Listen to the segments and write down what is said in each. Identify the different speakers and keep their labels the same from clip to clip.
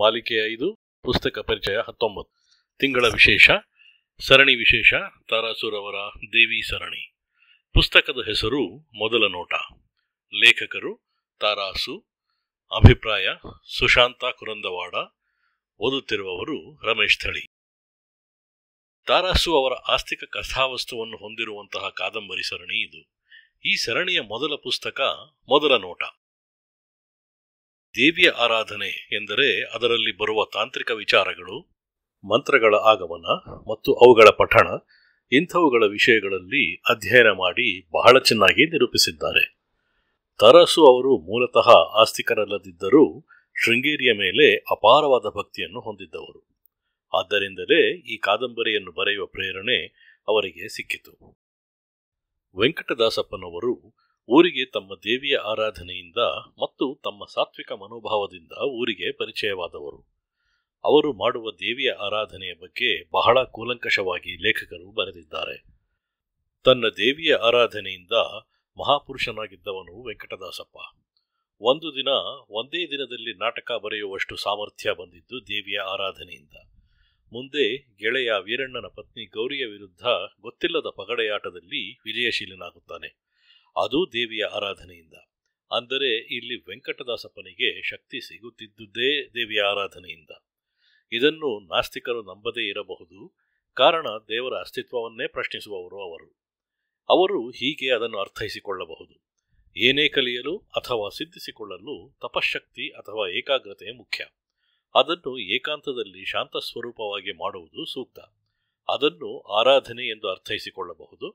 Speaker 1: ಮಾಲಿಕೆ ಐದು ಪುಸ್ತಕ ಪರಿಚಯ ಹತ್ತೊಂಬತ್ತು ತಿಂಗಳ ವಿಶೇಷ ಸರಣಿ ವಿಶೇಷ ತಾರಾಸುರವರ ದೇವಿ ಸರಣಿ ಪುಸ್ತಕದ ಹೆಸರು ಮೊದಲ ನೋಟ ಲೇಖಕರು ತಾರಾಸು ಅಭಿಪ್ರಾಯ ಸುಶಾಂತ ಕುರಂದವಾಡ ಓದುತ್ತಿರುವವರು ರಮೇಶ್ ಥಳಿ ತಾರಾಸು ಅವರ ಆಸ್ತಿಕ ಕಥಾವಸ್ತುವನ್ನು ಹೊಂದಿರುವಂತಹ ಕಾದಂಬರಿ ಸರಣಿ ಇದು ಈ ಸರಣಿಯ ಮೊದಲ ಪುಸ್ತಕ ಮೊದಲ ನೋಟ ದೇವಿಯ ಆರಾಧನೆ ಎಂದರೆ ಅದರಲ್ಲಿ ಬರುವ ತಾಂತ್ರಿಕ ವಿಚಾರಗಳು ಮಂತ್ರಗಳ ಆಗಮನ ಮತ್ತು ಅವುಗಳ ಪಠಣ ಇಂಥವುಗಳ ವಿಷಯಗಳಲ್ಲಿ ಅಧ್ಯಯನ ಮಾಡಿ ಬಹಳ ಚೆನ್ನಾಗಿ ನಿರೂಪಿಸಿದ್ದಾರೆ ತರಸು ಅವರು ಮೂಲತಃ ಆಸ್ತಿಕರಲ್ಲದಿದ್ದರೂ ಶೃಂಗೇರಿಯ ಮೇಲೆ ಅಪಾರವಾದ ಭಕ್ತಿಯನ್ನು ಹೊಂದಿದ್ದವರು ಆದ್ದರಿಂದಲೇ ಈ ಕಾದಂಬರಿಯನ್ನು ಬರೆಯುವ ಪ್ರೇರಣೆ ಅವರಿಗೆ ಸಿಕ್ಕಿತು ವೆಂಕಟದಾಸಪ್ಪನವರು ಊರಿಗೆ ತಮ್ಮ ದೇವಿಯ ಆರಾಧನೆಯಿಂದ ಮತ್ತು ತಮ್ಮ ಸಾತ್ವಿಕ ಮನೋಭಾವದಿಂದ ಊರಿಗೆ ಪರಿಚಯವಾದವರು ಅವರು ಮಾಡುವ ದೇವಿಯ ಆರಾಧನೆಯ ಬಗ್ಗೆ ಬಹಳ ಕೂಲಂಕಷವಾಗಿ ಲೇಖಕರು ಬರೆದಿದ್ದಾರೆ ತನ್ನ ದೇವಿಯ ಆರಾಧನೆಯಿಂದ ಮಹಾಪುರುಷನಾಗಿದ್ದವನು ವೆಂಕಟದಾಸಪ್ಪ ಒಂದು ದಿನ ಒಂದೇ ದಿನದಲ್ಲಿ ನಾಟಕ ಬರೆಯುವಷ್ಟು ಸಾಮರ್ಥ್ಯ ಬಂದಿದ್ದು ದೇವಿಯ ಆರಾಧನೆಯಿಂದ ಮುಂದೆ ಗೆಳೆಯ ವೀರಣ್ಣನ ಪತ್ನಿ ಗೌರಿಯ ವಿರುದ್ಧ ಗೊತ್ತಿಲ್ಲದ ಪಗಡೆಯಾಟದಲ್ಲಿ ವಿಜಯಶೀಲನಾಗುತ್ತಾನೆ ಅದು ದೇವಿಯ ಆರಾಧನೆಯಿಂದ ಅಂದರೆ ಇಲ್ಲಿ ವೆಂಕಟದಾಸಪ್ಪನಿಗೆ ಶಕ್ತಿ ಸಿಗುತ್ತಿದ್ದುದೇ ದೇವಿಯ ಆರಾಧನೆಯಿಂದ ಇದನ್ನು ನಾಸ್ತಿಕರು ನಂಬದೇ ಇರಬಹುದು ಕಾರಣ ದೇವರ ಅಸ್ತಿತ್ವವನ್ನೇ ಪ್ರಶ್ನಿಸುವವರು ಅವರು ಅವರು ಹೀಗೆ ಅದನ್ನು ಅರ್ಥೈಸಿಕೊಳ್ಳಬಹುದು ಏನೇ ಕಲಿಯಲು ಅಥವಾ ಸಿದ್ಧಿಸಿಕೊಳ್ಳಲು ತಪಶಕ್ತಿ ಅಥವಾ ಏಕಾಗ್ರತೆ ಮುಖ್ಯ ಅದನ್ನು ಏಕಾಂತದಲ್ಲಿ ಶಾಂತ ಸ್ವರೂಪವಾಗಿ ಮಾಡುವುದು ಸೂಕ್ತ ಅದನ್ನು ಆರಾಧನೆ ಎಂದು ಅರ್ಥೈಸಿಕೊಳ್ಳಬಹುದು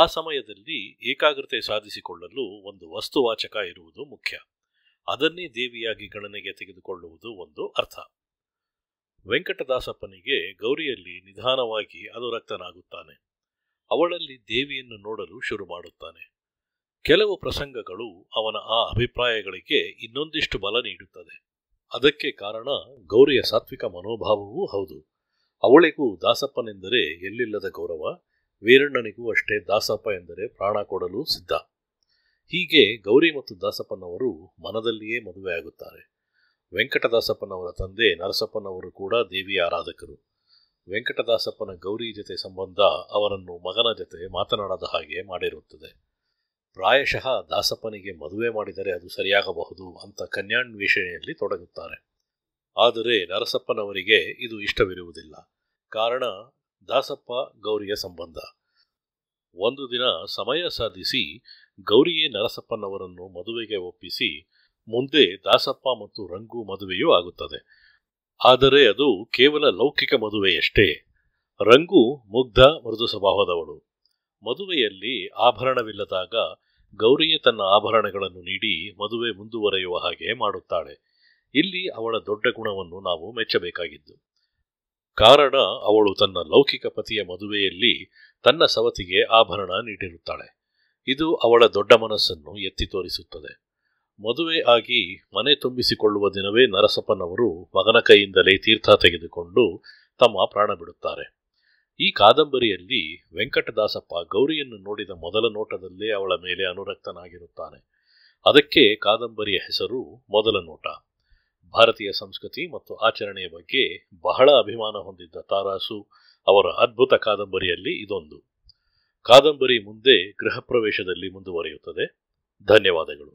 Speaker 1: ಆ ಸಮಯದಲ್ಲಿ ಏಕಾಗ್ರತೆ ಸಾಧಿಸಿಕೊಳ್ಳಲು ಒಂದು ವಸ್ತುವಾಚಕ ಇರುವುದು ಮುಖ್ಯ ಅದನ್ನೇ ದೇವಿಯಾಗಿ ಗಣನೆಗೆ ತೆಗೆದುಕೊಳ್ಳುವುದು ಒಂದು ಅರ್ಥ ವೆಂಕಟದಾಸಪ್ಪನಿಗೆ ಗೌರಿಯಲ್ಲಿ ನಿಧಾನವಾಗಿ ಅನುರಕ್ತನಾಗುತ್ತಾನೆ ಅವಳಲ್ಲಿ ದೇವಿಯನ್ನು ನೋಡಲು ಶುರು ಮಾಡುತ್ತಾನೆ ಕೆಲವು ಪ್ರಸಂಗಗಳು ಅವನ ಆ ಅಭಿಪ್ರಾಯಗಳಿಗೆ ಇನ್ನೊಂದಿಷ್ಟು ಬಲ ನೀಡುತ್ತದೆ ಅದಕ್ಕೆ ಕಾರಣ ಗೌರಿಯ ಸಾತ್ವಿಕ ಮನೋಭಾವವೂ ಹೌದು ಅವಳಿಗೂ ದಾಸಪ್ಪನೆಂದರೆ ಎಲ್ಲಿಲ್ಲದ ಗೌರವ ವೀರಣ್ಣನಿಗೂ ಅಷ್ಟೇ ದಾಸಪ್ಪ ಎಂದರೆ ಪ್ರಾಣ ಕೊಡಲು ಸಿದ್ಧ ಹೀಗೆ ಗೌರಿ ಮತ್ತು ದಾಸಪ್ಪನವರು ಮನದಲ್ಲಿಯೇ ಮದುವೆಯಾಗುತ್ತಾರೆ ವೆಂಕಟದಾಸಪ್ಪನವರ ತಂದೆ ನರಸಪ್ಪನವರು ಕೂಡ ದೇವಿ ಆರಾಧಕರು ವೆಂಕಟದಾಸಪ್ಪನ ಗೌರಿ ಜೊತೆ ಸಂಬಂಧ ಅವರನ್ನು ಮಗನ ಜೊತೆ ಮಾತನಾಡದ ಹಾಗೆ ಮಾಡಿರುತ್ತದೆ ಪ್ರಾಯಶಃ ದಾಸಪ್ಪನಿಗೆ ಮದುವೆ ಮಾಡಿದರೆ ಅದು ಸರಿಯಾಗಬಹುದು ಅಂತ ಕನ್ಯಾನ್ವೇಷಣೆಯಲ್ಲಿ ತೊಡಗುತ್ತಾರೆ ಆದರೆ ನರಸಪ್ಪನವರಿಗೆ ಇದು ಇಷ್ಟವಿರುವುದಿಲ್ಲ ಕಾರಣ ದಾಸಪ್ಪ ಗೌರಿಯ ಸಂಬಂಧ ಒಂದು ದಿನ ಸಮಯ ಸಾಧಿಸಿ ಗೌರಿಯೇ ನರಸಪ್ಪನವರನ್ನು ಮದುವೆಗೆ ಒಪ್ಪಿಸಿ ಮುಂದೆ ದಾಸಪ್ಪ ಮತ್ತು ರಂಗು ಮದುವೆಯೂ ಆಗುತ್ತದೆ ಆದರೆ ಅದು ಕೇವಲ ಲೌಕಿಕ ಮದುವೆಯಷ್ಟೇ ರಂಗು ಮುಗ್ಧ ಮೃದು ಸ್ವಭಾವದವಳು ಮದುವೆಯಲ್ಲಿ ಆಭರಣವಿಲ್ಲದಾಗ ಗೌರಿಯೇ ತನ್ನ ಆಭರಣಗಳನ್ನು ನೀಡಿ ಮದುವೆ ಮುಂದುವರೆಯುವ ಹಾಗೆ ಮಾಡುತ್ತಾಳೆ ಇಲ್ಲಿ ಅವಳ ದೊಡ್ಡ ಗುಣವನ್ನು ನಾವು ಮೆಚ್ಚಬೇಕಾಗಿದ್ದು ಕಾರಣ ಅವಳು ತನ್ನ ಲೌಕಿಕ ಪತಿಯ ಮದುವೆಯಲ್ಲಿ ತನ್ನ ಸವತಿಗೆ ಆಭರಣ ನೀಡಿರುತ್ತಾಳೆ ಇದು ಅವಳ ದೊಡ್ಡ ಮನಸ್ಸನ್ನು ಎತ್ತಿ ತೋರಿಸುತ್ತದೆ ಮದುವೆ ಆಗಿ ಮನೆ ತುಂಬಿಸಿಕೊಳ್ಳುವ ದಿನವೇ ನರಸಪ್ಪನವರು ಮಗನ ಕೈಯಿಂದಲೇ ತೀರ್ಥ ತೆಗೆದುಕೊಂಡು ತಮ್ಮ ಪ್ರಾಣ ಬಿಡುತ್ತಾರೆ ಈ ಕಾದಂಬರಿಯಲ್ಲಿ ವೆಂಕಟದಾಸಪ್ಪ ಗೌರಿಯನ್ನು ನೋಡಿದ ಮೊದಲ ನೋಟದಲ್ಲೇ ಅವಳ ಮೇಲೆ ಅನುರಕ್ತನಾಗಿರುತ್ತಾನೆ ಅದಕ್ಕೆ ಕಾದಂಬರಿಯ ಹೆಸರು ಮೊದಲ ನೋಟ ಭಾರತೀಯ ಸಂಸ್ಕೃತಿ ಮತ್ತು ಆಚರಣೆಯ ಬಗ್ಗೆ ಬಹಳ ಅಭಿಮಾನ ಹೊಂದಿದ್ದ ತಾರಾಸು ಅವರ ಅದ್ಭುತ ಕಾದಂಬರಿಯಲ್ಲಿ ಇದೊಂದು ಕಾದಂಬರಿ ಮುಂದೆ ಗೃಹ ಪ್ರವೇಶದಲ್ಲಿ ಮುಂದುವರಿಯುತ್ತದೆ ಧನ್ಯವಾದಗಳು